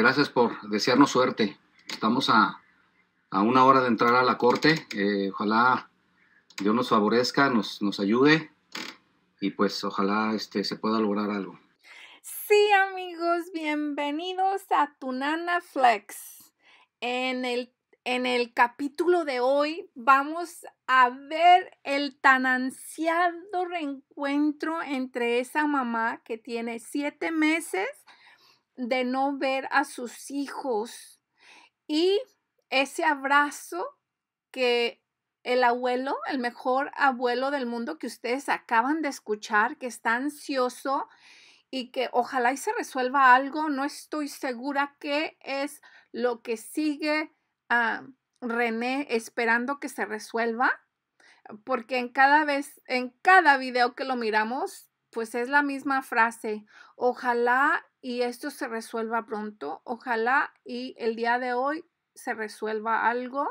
Gracias por desearnos suerte. Estamos a, una hora de entrar a la corte. Eh, ojalá Dios nos favorezca, nos, nos ayude y pues ojalá este, se pueda lograr algo. Sí, amigos, bienvenidos a Tunana Flex. En el, en el capítulo de hoy vamos a ver el tan ansiado reencuentro entre esa mamá que tiene siete meses de no ver a sus hijos y ese abrazo que el abuelo, el mejor abuelo del mundo que ustedes acaban de escuchar, que está ansioso y que ojalá y se resuelva algo, no estoy segura qué es lo que sigue a ah, René esperando que se resuelva, porque en cada vez, en cada video que lo miramos, pues es la misma frase, ojalá y esto se resuelva pronto. Ojalá y el día de hoy se resuelva algo.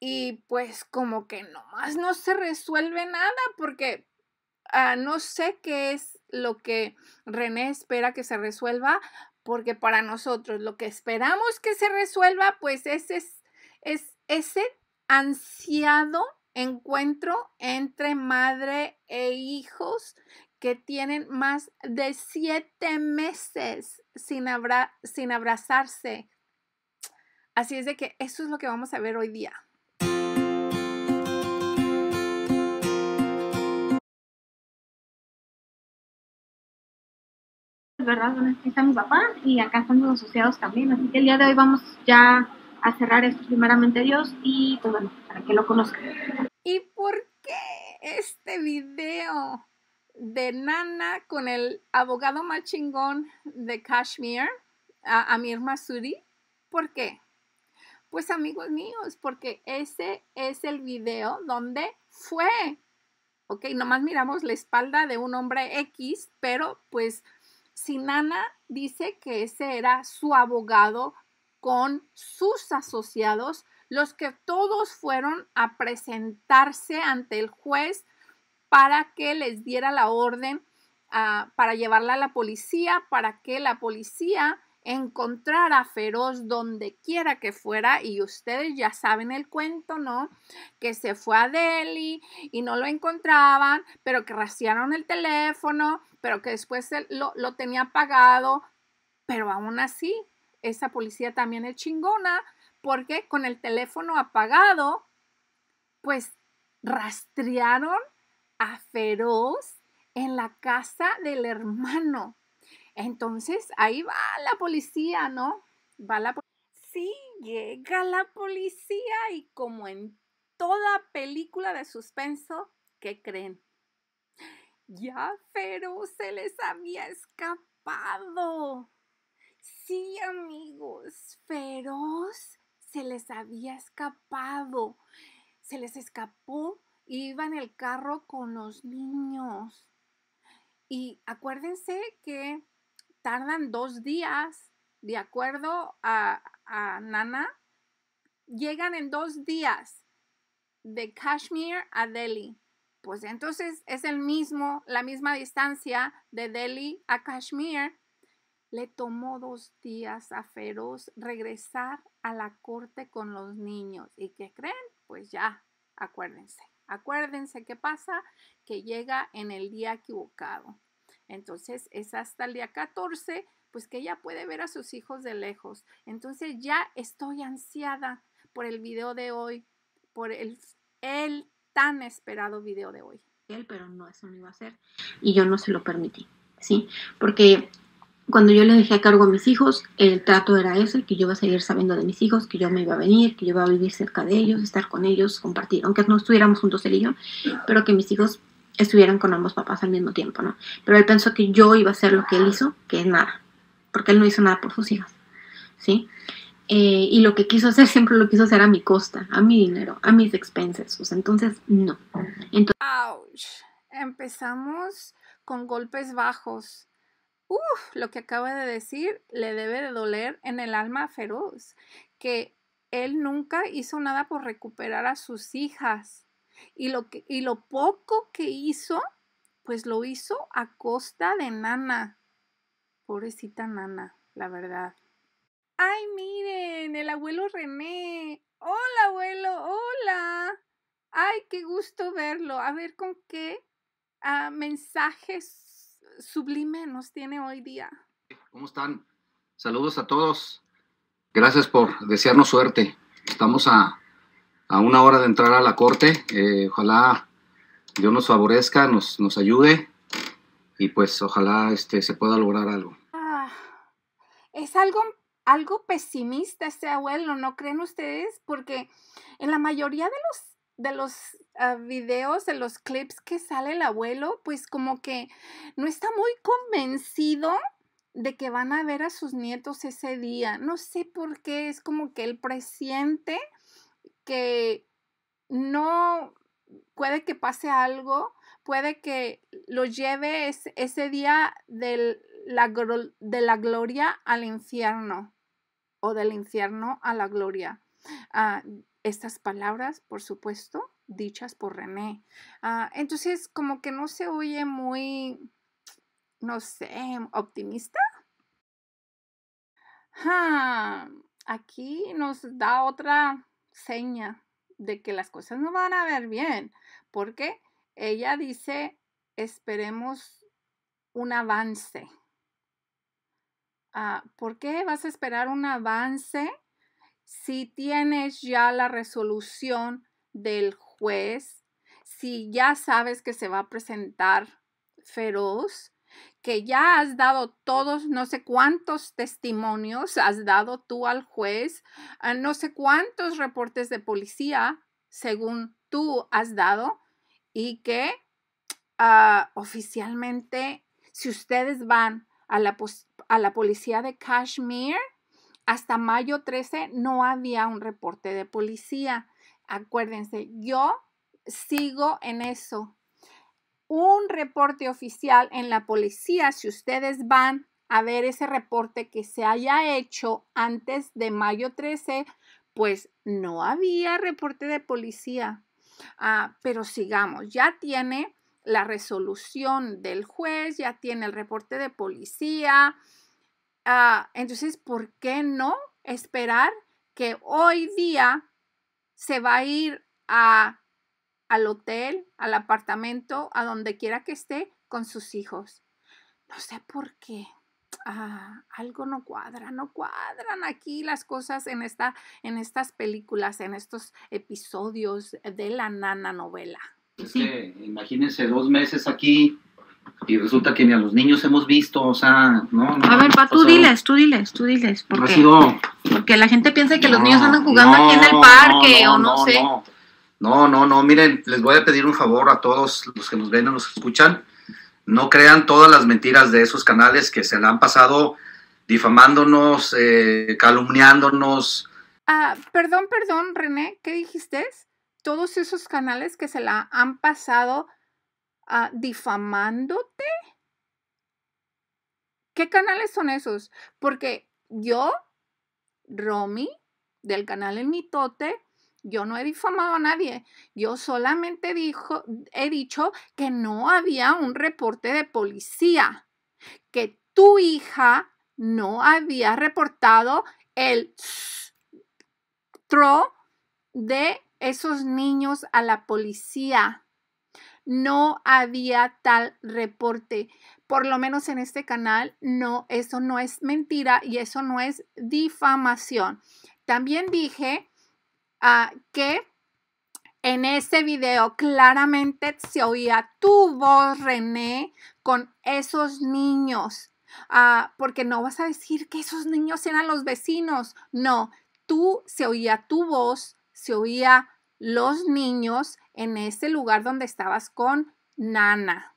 Y pues como que nomás no se resuelve nada porque ah, no sé qué es lo que René espera que se resuelva, porque para nosotros lo que esperamos que se resuelva, pues es, es ese ansiado encuentro entre madre e hijos que tienen más de siete meses sin, abra sin abrazarse. Así es de que eso es lo que vamos a ver hoy día. ¿verdad? aquí está mi papá y acá están los asociados también. Así que el día de hoy vamos ya a cerrar esto primeramente Dios y pues, para que lo conozcan. ¿Y por qué este video? de Nana con el abogado más chingón de Kashmir, Amir Masuri. ¿Por qué? Pues amigos míos, porque ese es el video donde fue. Ok, nomás miramos la espalda de un hombre X, pero pues si Nana dice que ese era su abogado con sus asociados, los que todos fueron a presentarse ante el juez para que les diera la orden ah, para llevarla a la policía, para que la policía encontrara a feroz donde quiera que fuera y ustedes ya saben el cuento, ¿no? Que se fue a Delhi y no lo encontraban, pero que rastrearon el teléfono, pero que después lo, lo tenía apagado, pero aún así, esa policía también es chingona porque con el teléfono apagado, pues rastrearon a Feroz en la casa del hermano. Entonces ahí va la policía, ¿no? Va la Sí, llega la policía y como en toda película de suspenso, ¿qué creen? Ya Feroz se les había escapado. Sí, amigos, Feroz se les había escapado. Se les escapó Iba en el carro con los niños. Y acuérdense que tardan dos días, de acuerdo a, Nana, llegan en dos días de Kashmir a Delhi. Pues entonces es el mismo, la misma distancia de Delhi a Kashmir. Le tomó dos días a Feroz regresar a la corte con los niños. ¿Y qué creen? Pues ya, acuérdense. Acuérdense qué pasa, que llega en el día equivocado. Entonces es hasta el día 14, pues que ella puede ver a sus hijos de lejos. Entonces ya estoy ansiada por el video de hoy, por el, el tan esperado video de hoy. Él, pero no, eso no iba a hacer, Y yo no se lo permití, ¿sí? Porque cuando yo le dejé a cargo a mis hijos, el trato era ese, que yo iba a seguir sabiendo de mis hijos, que yo me iba a venir, que yo iba a vivir cerca de ellos, estar con ellos, compartir, aunque no estuviéramos juntos el y pero que mis hijos estuvieran con ambos papás al mismo tiempo, ¿no? Pero él pensó que yo iba a hacer lo que él hizo, que es nada, porque él no hizo nada por sus hijos, ¿sí? Eh, y lo que quiso hacer siempre lo quiso hacer a mi costa, a mi dinero, a mis expenses, o sea, entonces no. Entonces, Empezamos con golpes bajos Uf, lo que acaba de decir le debe de doler en el alma feroz, que él nunca hizo nada por recuperar a sus hijas. Y lo, y lo poco que hizo, pues lo hizo a costa de Nana. Pobrecita Nana, la verdad. ¡Ay, miren! El abuelo René. Hola, abuelo. Hola. Ay, qué gusto verlo. A ver con qué ah, mensajes sublime nos tiene hoy día. ¿Cómo están? Saludos a todos. Gracias por desearnos suerte. Estamos a, una hora de entrar a la corte. Eh, ojalá Dios nos favorezca, nos, nos ayude y pues ojalá este, se pueda lograr algo. Ah, es algo, algo pesimista este abuelo, ¿no creen ustedes? Porque en la mayoría de los de los ah, videos, de los clips que sale el abuelo, pues como que no está muy convencido de que van a ver a sus nietos ese día. No sé por qué, es como que él presiente que no puede que pase algo, puede que lo lleve ese día de la gloria al infierno o del infierno a la gloria. Ah, estas palabras, por supuesto, dichas por René. Ah, entonces, como que no se oye muy, no sé, optimista. Ah, aquí nos da otra seña de que las cosas no van a ver bien, porque ella dice, esperemos un avance. ¿Por qué vas a esperar un avance si tienes ya la resolución del juez, si ya sabes que se va a presentar feroz, que ya has dado todos, no sé cuántos testimonios has dado tú al juez, ah, no sé cuántos reportes de policía, según tú has dado, y que ah, oficialmente, si ustedes van a la, a la policía de Kashmir, hasta mayo 13 no había un reporte de policía. Acuérdense, yo sigo en eso. Un reporte oficial en la policía, si ustedes van a ver ese reporte que se haya hecho antes de mayo 13, pues no había reporte de policía. Ah, pero sigamos, ya tiene la resolución del juez, ya tiene el reporte de policía, Ah, entonces, ¿por qué no esperar que hoy día se va a ir al hotel, al apartamento, a donde quiera que esté con sus hijos? No sé por qué. Ah, algo no cuadra, no cuadran aquí las cosas en, esta, en estas películas, en estos episodios de la nana novela. Es imagínense dos meses aquí y resulta que ni a los niños hemos visto, o sea, no. no a ver, pa, tú diles, tú diles, tú diles. ¿por qué? Porque la gente piensa que los niños andan jugando aquí en el parque o no, sé. No, no, no, miren, les voy a pedir un favor a todos los que nos ven o nos escuchan. No crean todas las mentiras de esos canales que se la han pasado difamándonos, eh, calumniándonos. Ah, perdón, perdón, René, ¿qué dijiste? Todos esos canales que se la han pasado Ah, difamándote. ¿Qué canales son esos? Porque yo, Romy, del canal El Mitote, yo no he difamado a nadie. Yo solamente dijo, he dicho que no había un reporte de policía, que tu hija no había reportado el tro de esos niños a la policía no había tal reporte. Por lo menos en este canal, no, eso no es mentira y eso no es difamación. También dije ah, que en este video claramente se oía tu voz, René, con esos niños. Ah, porque no vas a decir que esos niños eran los vecinos. No, tú se oía tu voz, se oía los niños en este lugar donde estabas con Nana.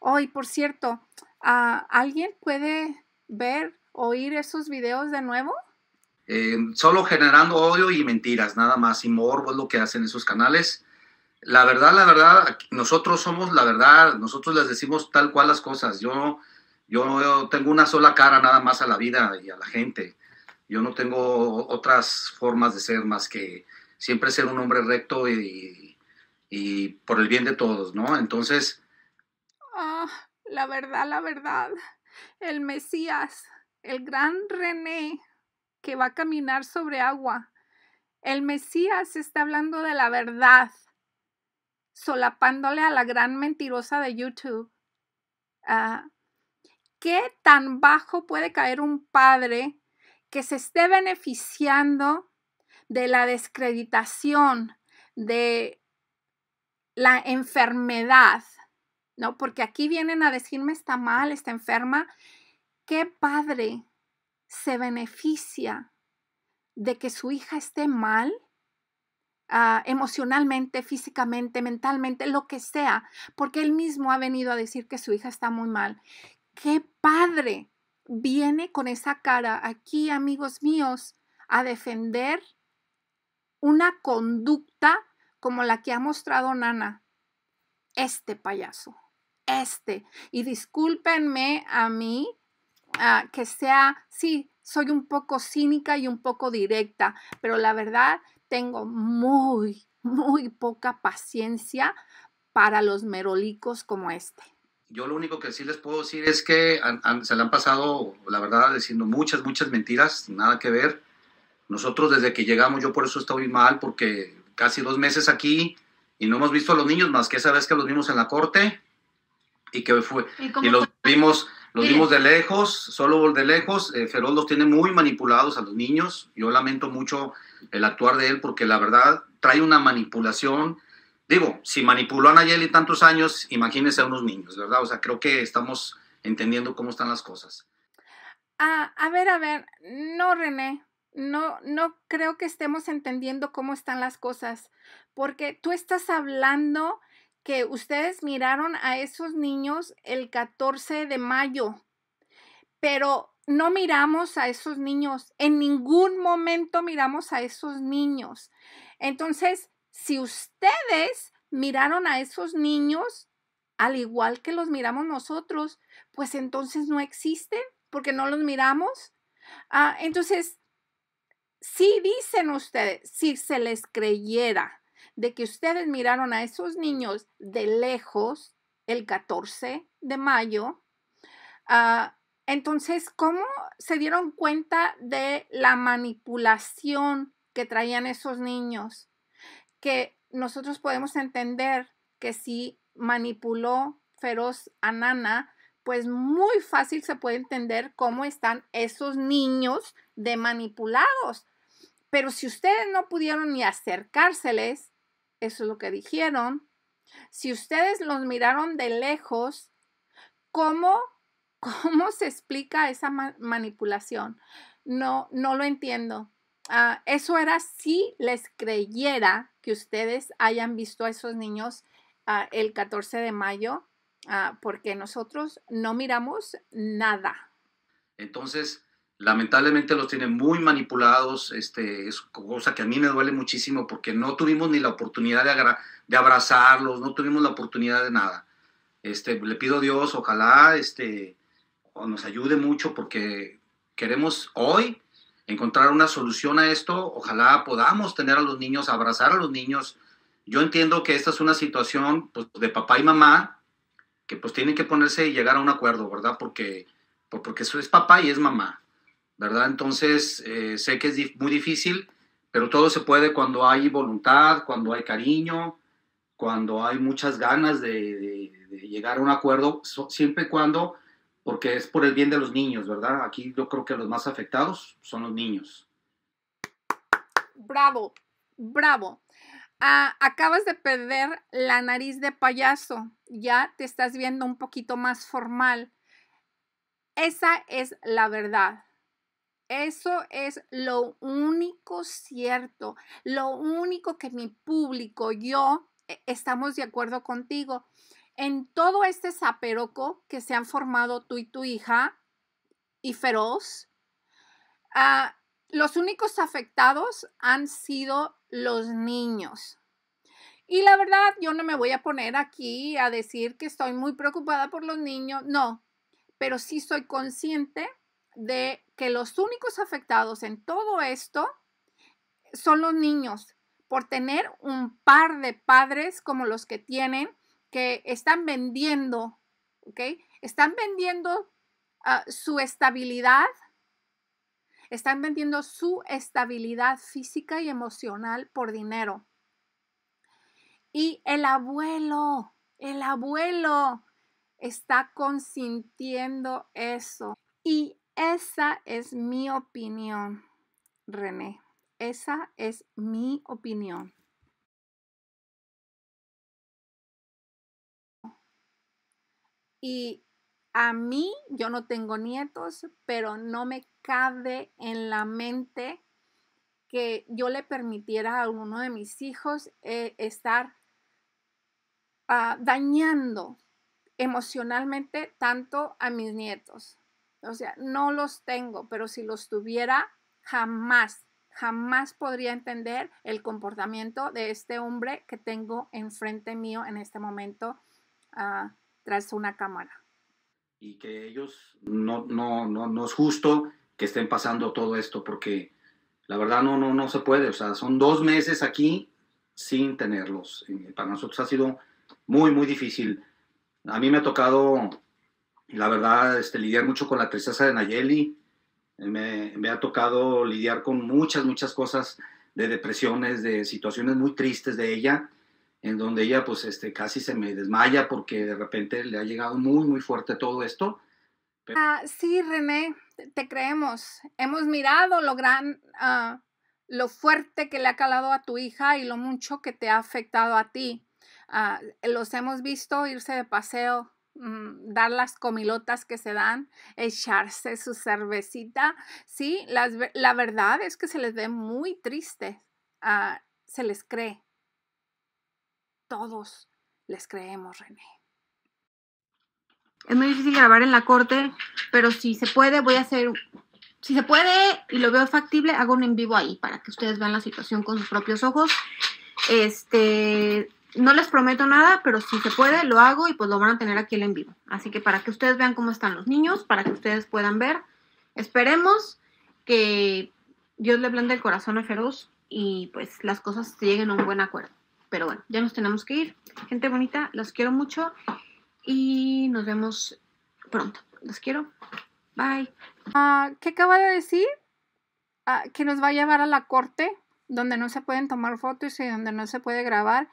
Oh, por cierto, ah, ¿alguien puede ver, oír esos videos de nuevo? Eh, solo generando odio y mentiras, nada más, y morbo es lo que hacen esos canales. La verdad, la verdad, nosotros somos la verdad, nosotros les decimos tal cual las cosas. Yo, yo, yo tengo una sola cara nada más a la vida y a la gente. Yo no tengo otras formas de ser más que siempre ser un hombre recto y, por el bien de todos, ¿no? Entonces... Ah, la verdad, la verdad. El Mesías, el gran René que va a caminar sobre agua. El Mesías está hablando de la verdad, solapándole a la gran mentirosa de YouTube. Ah, ¿Qué tan bajo puede caer un padre que se esté beneficiando de la descreditación, de la enfermedad, ¿no? Porque aquí vienen a decirme está mal, está enferma. ¿Qué padre se beneficia de que su hija esté mal? Ah, emocionalmente, físicamente, mentalmente, lo que sea, porque él mismo ha venido a decir que su hija está muy mal. ¡Qué padre! Viene con esa cara aquí, amigos míos, a defender una conducta como la que ha mostrado Nana, este payaso, este. Y discúlpenme a mí ah, que sea, sí, soy un poco cínica y un poco directa, pero la verdad tengo muy, muy poca paciencia para los merolicos como este. Yo lo único que sí les puedo decir es que se le han pasado, la verdad, diciendo muchas, muchas mentiras, nada que ver. Nosotros desde que llegamos, yo por eso estoy mal, porque casi dos meses aquí y no hemos visto a los niños más que esa vez que los vimos en la corte y que fue y, los vimos los vimos de lejos, solo de lejos. Eh, los tiene muy manipulados a los niños. Yo lamento mucho el actuar de él porque la verdad trae una manipulación. Digo, si manipuló a Nayeli tantos años, imagínense a unos niños, ¿verdad? O sea, creo que estamos entendiendo cómo están las cosas. Ah, a ver, a ver, no, René, no, no creo que estemos entendiendo cómo están las cosas, porque tú estás hablando que ustedes miraron a esos niños el 14 de mayo, pero no miramos a esos niños, en ningún momento miramos a esos niños. Entonces, si ustedes miraron a esos niños al igual que los miramos nosotros, pues entonces no existen porque no los miramos. Ah, entonces, si dicen ustedes, si se les creyera de que ustedes miraron a esos niños de lejos el 14 de mayo, ah, entonces, ¿cómo se dieron cuenta de la manipulación que traían esos niños? Que nosotros podemos entender que si manipuló feroz a Nana, pues muy fácil se puede entender cómo están esos niños de manipulados, pero si ustedes no pudieron ni acercárseles, eso es lo que dijeron, si ustedes los miraron de lejos, ¿cómo, cómo se explica esa manipulación? No, no lo entiendo. Ah, eso era si les creyera que ustedes hayan visto a esos niños ah, el 14 de mayo, ah, porque nosotros no miramos nada. Entonces, lamentablemente los tienen muy manipulados, este, es cosa que a mí me duele muchísimo porque no tuvimos ni la oportunidad de, abrazarlos, no tuvimos la oportunidad de nada. Este, le pido a Dios, ojalá este, nos ayude mucho porque queremos hoy encontrar una solución a esto, ojalá podamos tener a los niños, abrazar a los niños. Yo entiendo que esta es una situación pues, de papá y mamá que pues tienen que ponerse y llegar a un acuerdo, ¿verdad? Porque, porque eso es papá y es mamá ¿verdad? Entonces, eh, sé que es muy difícil, pero todo se puede cuando hay voluntad, cuando hay cariño, cuando hay muchas ganas de, llegar a un acuerdo, siempre y cuando, porque es por el bien de los niños, ¿verdad? Aquí yo creo que los más afectados son los niños. Bravo, bravo. Ah, acabas de perder la nariz de payaso, ya te estás viendo un poquito más formal. Esa es la verdad. Eso es lo único cierto, lo único que mi público, yo, e, estamos de acuerdo contigo. En todo este zaperoco que se han formado tú y tu hija y Feroz, ah, los únicos afectados han sido los niños. Y la verdad, yo no me voy a poner aquí a decir que estoy muy preocupada por los niños, no, pero sí soy consciente de que los únicos afectados en todo esto son los niños por tener un par de padres como los que tienen que están vendiendo, ¿ok? Están vendiendo ah, su estabilidad, están vendiendo su estabilidad física y emocional por dinero. Y el abuelo, el abuelo está consintiendo eso. Y esa es mi opinión, René. Esa es mi opinión. Y a mí, yo no tengo nietos, pero no me cabe en la mente que yo le permitiera a alguno de mis hijos eh, estar ah, dañando emocionalmente tanto a mis nietos. O sea, no los tengo, pero si los tuviera, jamás, jamás podría entender el comportamiento de este hombre que tengo enfrente mío en este momento ah, tras una cámara. Y que ellos, no, no, no, es justo que estén pasando todo esto, porque la verdad no, no, no se puede. O sea, son dos meses aquí sin tenerlos. Para nosotros ha sido muy, muy difícil. A mí me ha tocado la verdad, este, lidiar mucho con la tristeza de Nayeli. Me, ha tocado lidiar con muchas, muchas cosas de depresiones, de situaciones muy tristes de ella, en donde ella pues este, casi se me desmaya porque de repente le ha llegado muy, muy fuerte todo esto. Ah, sí, René, te creemos. Hemos mirado lo gran, ah, lo fuerte que le ha calado a tu hija y lo mucho que te ha afectado a ti. Ah, los hemos visto irse de paseo Mm, dar las comilotas que se dan, echarse su cervecita, ¿sí? Las, la verdad es que se les ve muy triste ah, se les cree. Todos les creemos, René. Es muy difícil grabar en la corte, pero si se puede, voy a hacer, si se puede y lo veo factible, hago un en vivo ahí para que ustedes vean la situación con sus propios ojos. Este, no les prometo nada, pero si se puede, lo hago y pues lo van a tener aquí en vivo. Así que para que ustedes vean cómo están los niños, para que ustedes puedan ver, esperemos que Dios le blande el corazón a Feroz y pues las cosas lleguen a un buen acuerdo. Pero bueno, ya nos tenemos que ir. Gente bonita, los quiero mucho y nos vemos pronto. Los quiero. Bye. Ah, ¿Qué acaba de decir? Ah, que nos va a llevar a la corte, donde no se pueden tomar fotos y donde no se puede grabar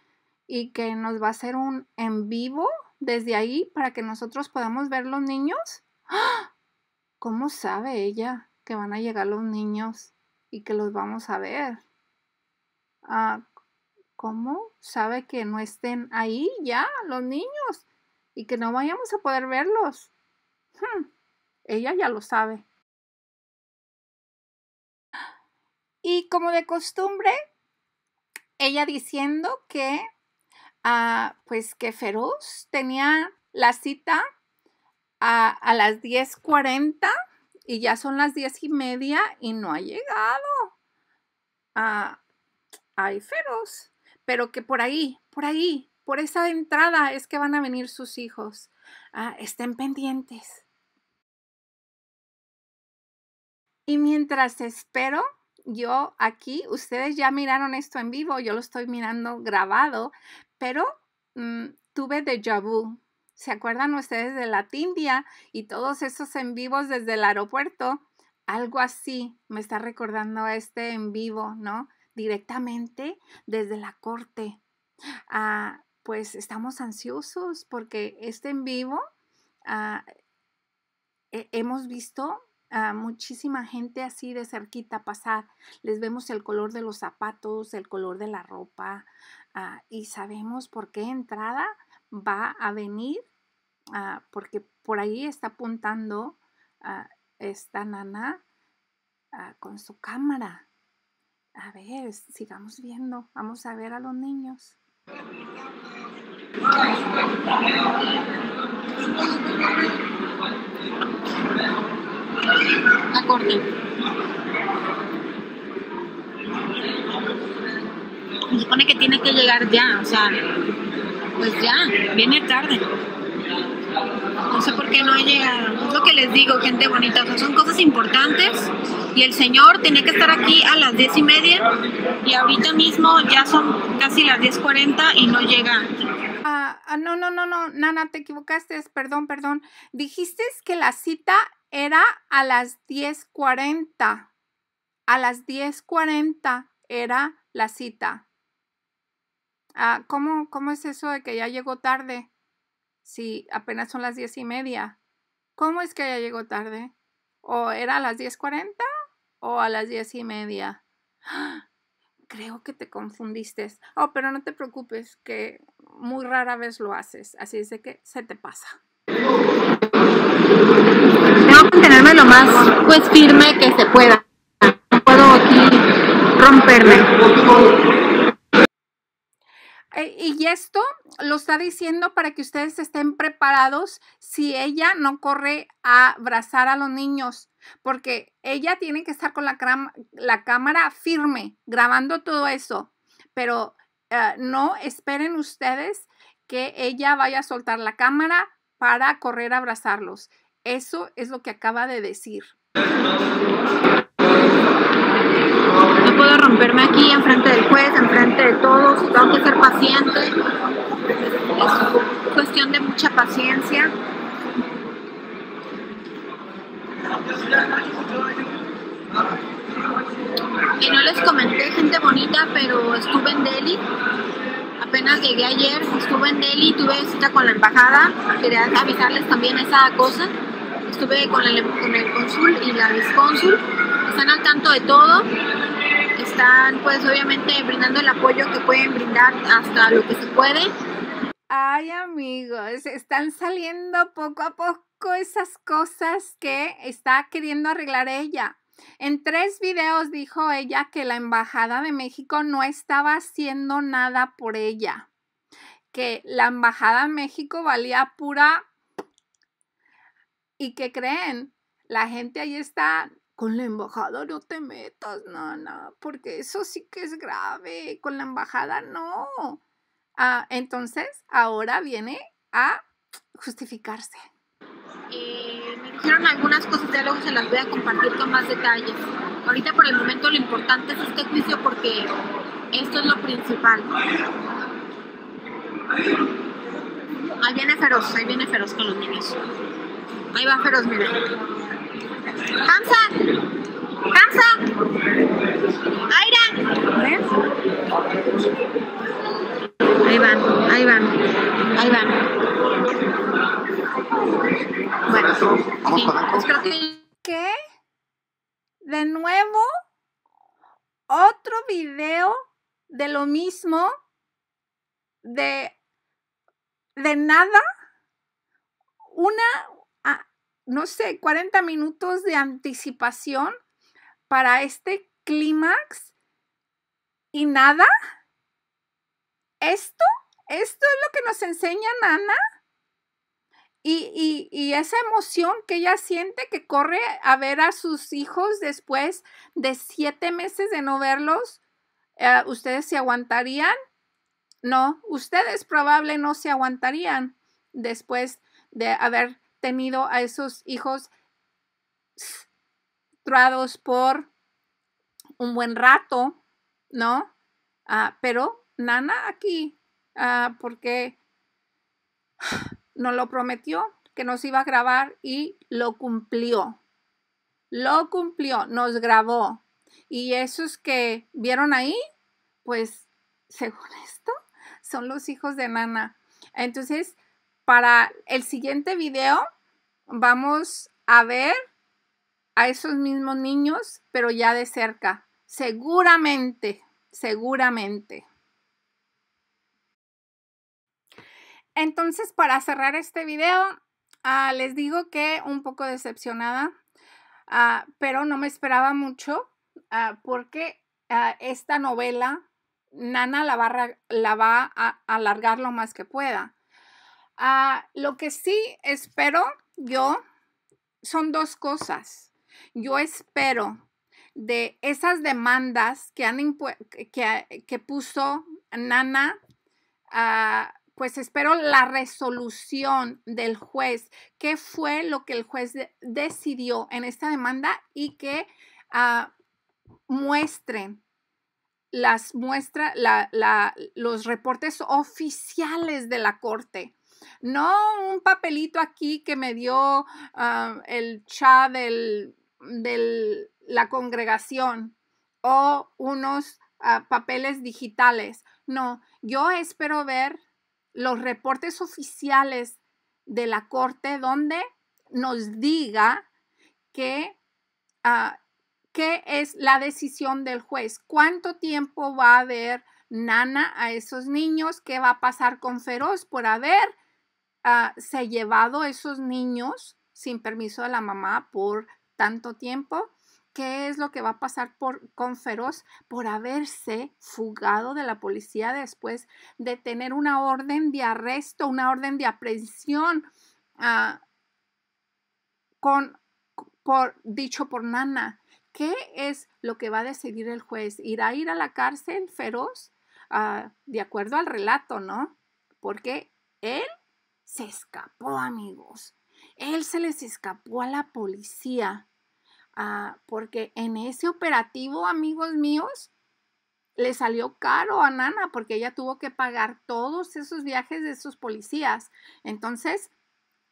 y que nos va a hacer un en vivo desde ahí para que nosotros podamos ver los niños. ¡Ah! ¿Cómo sabe ella que van a llegar los niños y que los vamos a ver? Ah, ¿Cómo sabe que no estén ahí ya los niños y que no vayamos a poder verlos? Hmm, ella ya lo sabe. Y como de costumbre, ella diciendo que Ah, pues que Feroz tenía la cita a, a las 10.40 y ya son las 10.30 y media y no ha llegado. Ah, ay, Feroz. Pero que por ahí, por ahí, por esa entrada es que van a venir sus hijos. Ah, estén pendientes. Y mientras espero, yo aquí, ustedes ya miraron esto en vivo, yo lo estoy mirando grabado, pero mm, tuve de vu. ¿Se acuerdan ustedes de la Tindia y todos esos en vivos desde el aeropuerto? Algo así me está recordando este en vivo, ¿no? Directamente desde la corte. Ah, pues estamos ansiosos porque este en vivo ah, hemos visto muchísima gente así de cerquita pasar. Les vemos el color de los zapatos, el color de la ropa ah, y sabemos por qué entrada va a venir, ah, porque por ahí está apuntando ah, esta nana con su cámara. A ver, sigamos viendo. Vamos a ver a los niños. Acorde. Se supone que tiene que llegar ya, o sea, pues ya, viene tarde. No sé por qué no llega. Es lo que les digo, gente bonita. son cosas importantes. Y el señor tiene que estar aquí a las diez y media. Y ahorita mismo ya son casi las 10.40 y no llega. Ah, ah, no, no, no, no, Nana, te equivocaste. Perdón, perdón. Dijiste que la cita era a las 10.40. A las 10.40 era la cita. Ah, ¿cómo, es eso de que ya llegó tarde? Si apenas son las diez y media. ¿Cómo es que ya llegó tarde? ¿O era a las 10.40 o a las diez y media? Creo que te confundiste. Oh, pero no te preocupes, que muy rara vez lo haces. Así es de que se te pasa más pues firme que se pueda. No puedo romperme. Eh, y esto lo está diciendo para que ustedes estén preparados si ella no corre a abrazar a los niños, porque ella tiene que estar con la, la cámara firme, grabando todo eso, pero eh, no esperen ustedes que ella vaya a soltar la cámara para correr a abrazarlos. Eso es lo que acaba de decir. No puedo romperme aquí enfrente del juez, enfrente de todos, tengo que ser paciente. Es cuestión de mucha paciencia. Y no les comenté gente bonita, pero estuve en Delhi. Apenas llegué ayer, estuve en Delhi, tuve visita con la embajada. Quería avisarles también esa cosa estuve con el, con el cónsul y la vicecónsul están al tanto de todo, están pues obviamente brindando el apoyo que pueden brindar hasta lo que se puede. Ay amigos, están saliendo poco a poco esas cosas que está queriendo arreglar ella. En tres videos dijo ella que la Embajada de México no estaba haciendo nada por ella, que la Embajada de México valía pura ¿Y qué creen? La gente ahí está con la embajada no te metas, no, no, porque eso sí que es grave, con la embajada no. Ah, entonces, ahora viene a justificarse. Y me dijeron algunas cosas, ya luego se las voy a compartir con más detalles. Ahorita por el momento lo importante es este juicio porque esto es lo principal. Ahí viene feroz, ahí viene feroz con los niños. Ahí va Feroz, mira. Cansa, ¡Hamza! ¡Aira! ¿Ves? Ahí van, ahí van, ahí van. Bueno, sí, ¿Qué? ¿De nuevo? ¿Otro video de lo mismo? ¿De, de nada? Una, no sé, 40 minutos de anticipación para este clímax y nada. Esto, esto es lo que nos enseña Nana. Y, esa emoción que ella siente que corre a ver a sus hijos después de siete meses de no verlos, eh, ¿ustedes se aguantarían? No, ustedes probablemente no se aguantarían después de haber tenido a esos hijos trados por un buen rato, ¿no? Ah, pero Nana aquí, ah, porque nos lo prometió que nos iba a grabar y lo cumplió. Lo cumplió, nos grabó. Y esos que vieron ahí, pues, según esto, son los hijos de Nana. Entonces, para el siguiente video vamos a ver a esos mismos niños, pero ya de cerca. Seguramente, seguramente. Entonces, para cerrar este video, ah, les digo que un poco decepcionada, ah, pero no me esperaba mucho ah, porque esta novela, Nana la va a alargar lo más que pueda. Ah, lo que sí espero yo son dos cosas. Yo espero de esas demandas que, han que, que puso Nana, ah, pues espero la resolución del juez. ¿Qué fue lo que el juez decidió en esta demanda y que ah, muestre muestren las muestra, los reportes oficiales de la corte? No un papelito aquí que me dio ah, el cha de la congregación o unos ah, papeles digitales. No, yo espero ver los reportes oficiales de la corte donde nos diga que, ah, qué es la decisión del juez, cuánto tiempo va a haber nana a esos niños, qué va a pasar con Feroz por haber Ah, se ha llevado esos niños sin permiso de la mamá por tanto tiempo. ¿Qué es lo que va a pasar por, con Feroz por haberse fugado de la policía después de tener una orden de arresto, una orden de aprehensión ah, con, por, dicho por Nana? ¿Qué es lo que va a decidir el juez? ¿Irá a ir a la cárcel Feroz? Ah, de acuerdo al relato, ¿no? Porque él se escapó, amigos. Él se les escapó a la policía. Ah, porque en ese operativo, amigos míos, le salió caro a Nana porque ella tuvo que pagar todos esos viajes de sus policías. Entonces,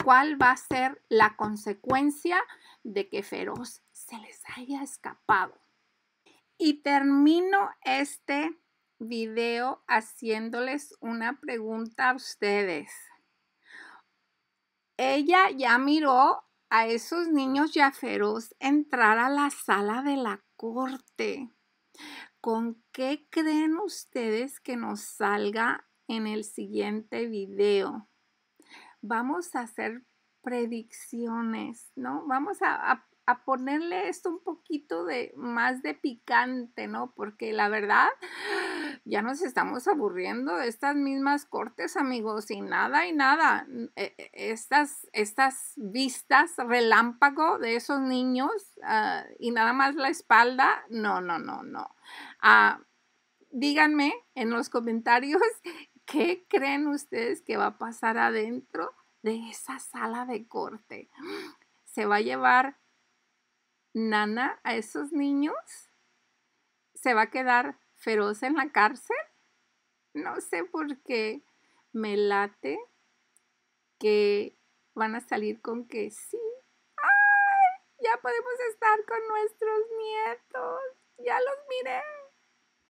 ¿cuál va a ser la consecuencia de que Feroz se les haya escapado? Y termino este video haciéndoles una pregunta a ustedes ella ya miró a esos niños yaferos entrar a la sala de la corte. ¿Con qué creen ustedes que nos salga en el siguiente video? Vamos a hacer predicciones, ¿no? Vamos a a ponerle esto un poquito de más de picante, ¿no? Porque la verdad ya nos estamos aburriendo de estas mismas cortes, amigos, y nada y nada. Eh, eh, estas, estas vistas relámpago de esos niños ah, y nada más la espalda, no, no, no, no. Ah, díganme en los comentarios qué creen ustedes que va a pasar adentro de esa sala de corte. Se va a llevar nana a esos niños? ¿Se va a quedar feroz en la cárcel? No sé por qué me late que van a salir con que sí. ¡Ay! Ya podemos estar con nuestros nietos. Ya los miré.